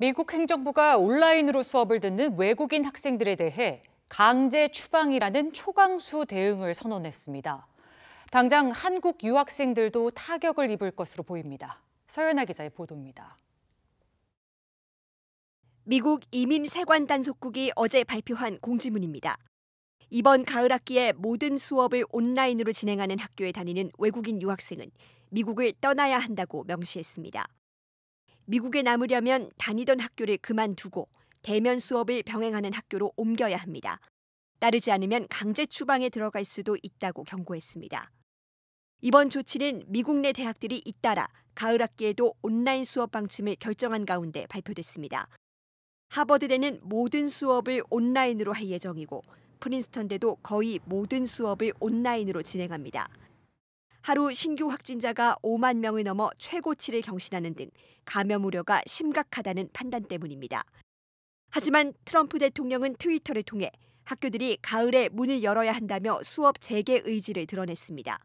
미국 행정부가 온라인으로 수업을 듣는 외국인 학생들에 대해 강제 추방이라는 초강수 대응을 선언했습니다. 당장 한국 유학생들도 타격을 입을 것으로 보입니다. 서연아 기자의 보도입니다. 미국 이민세관단속국이 어제 발표한 공지문입니다. 이번 가을 학기에 모든 수업을 온라인으로 진행하는 학교에 다니는 외국인 유학생은 미국을 떠나야 한다고 명시했습니다. 미국에 남으려면 다니던 학교를 그만두고 대면 수업을 병행하는 학교로 옮겨야 합니다. 따르지 않으면 강제 추방에 들어갈 수도 있다고 경고했습니다. 이번 조치는 미국 내 대학들이 잇따라 가을 학기에도 온라인 수업 방침을 결정한 가운데 발표됐습니다. 하버드대는 모든 수업을 온라인으로 할 예정이고 프린스턴대도 거의 모든 수업을 온라인으로 진행합니다. 하루 신규 확진자가 5만 명을 넘어 최고치를 경신하는 등 감염 우려가 심각하다는 판단 때문입니다. 하지만 트럼프 대통령은 트위터를 통해 학교들이 가을에 문을 열어야 한다며 수업 재개 의지를 드러냈습니다.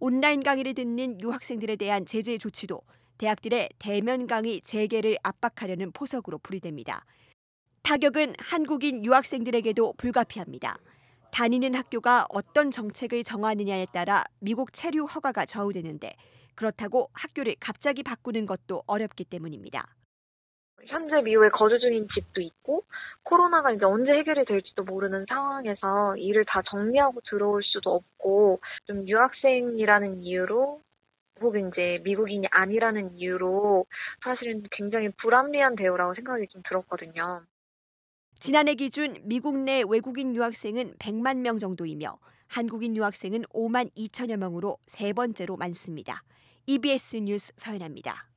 온라인 강의를 듣는 유학생들에 대한 제재 조치도 대학들의 대면 강의 재개를 압박하려는 포석으로 풀이됩니다. 타격은 한국인 유학생들에게도 불가피합니다. 다니는 학교가 어떤 정책을 정하느냐에 따라 미국 체류 허가가 좌우되는데 그렇다고 학교를 갑자기 바꾸는 것도 어렵기 때문입니다. 현재 미국에 거주 중인 집도 있고 코로나가 이제 언제 해결이 될지도 모르는 상황에서 일을 다 정리하고 들어올 수도 없고 좀 유학생이라는 이유로 혹 이제 미국인이 아니라는 이유로 사실은 굉장히 불합리한 대우라고 생각이 좀 들었거든요. 지난해 기준 미국 내 외국인 유학생은 100만 명 정도이며 한국인 유학생은 5만 2천여 명으로 세 번째로 많습니다. EBS 뉴스 서연아입니다.